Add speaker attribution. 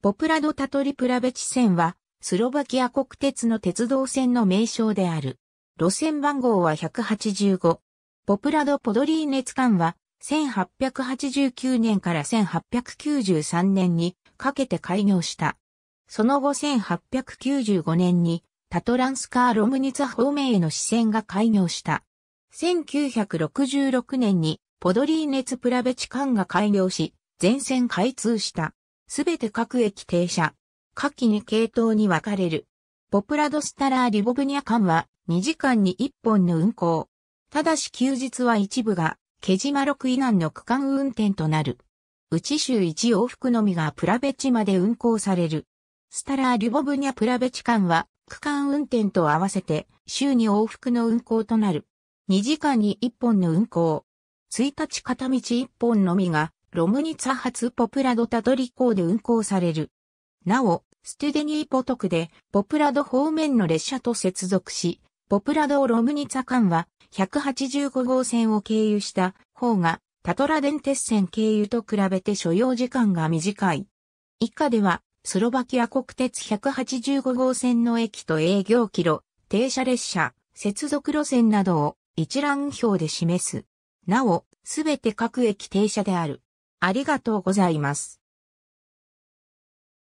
Speaker 1: ポプラド・タトリプラベチ線は、スロバキア国鉄の鉄道線の名称である。路線番号は185。ポプラド・ポドリーネツ間は、1889年から1893年にかけて開業した。その後1895年に、タトランスカー・ロムニツァ方面への支線が開業した。1966年に、ポドリーネツプラベチ間が開業し、全線開通した。すべて各駅停車。下記に系統に分かれる。ポプラドスタラーリボブニャ間は2時間に1本の運行。ただし休日は一部が、ケジマ6以南の区間運転となる。内州1往復のみがプラベチまで運行される。スタラーリボブニャプラベチ間は、区間運転と合わせて、週に往復の運行となる。2時間に1本の運行。1日片道1本のみが、ロムニツァ発ポプラドタドリ港で運行される。なお、ステデニーポトクでポプラド方面の列車と接続し、ポプラドロムニツァ間は185号線を経由した方がタトラ電鉄線経由と比べて所要時間が短い。以下では、スロバキア国鉄185号線の駅と営業キロ、停車列車、接続路線などを一覧表で示す。なお、すべて各駅停車である。ありがとうございます。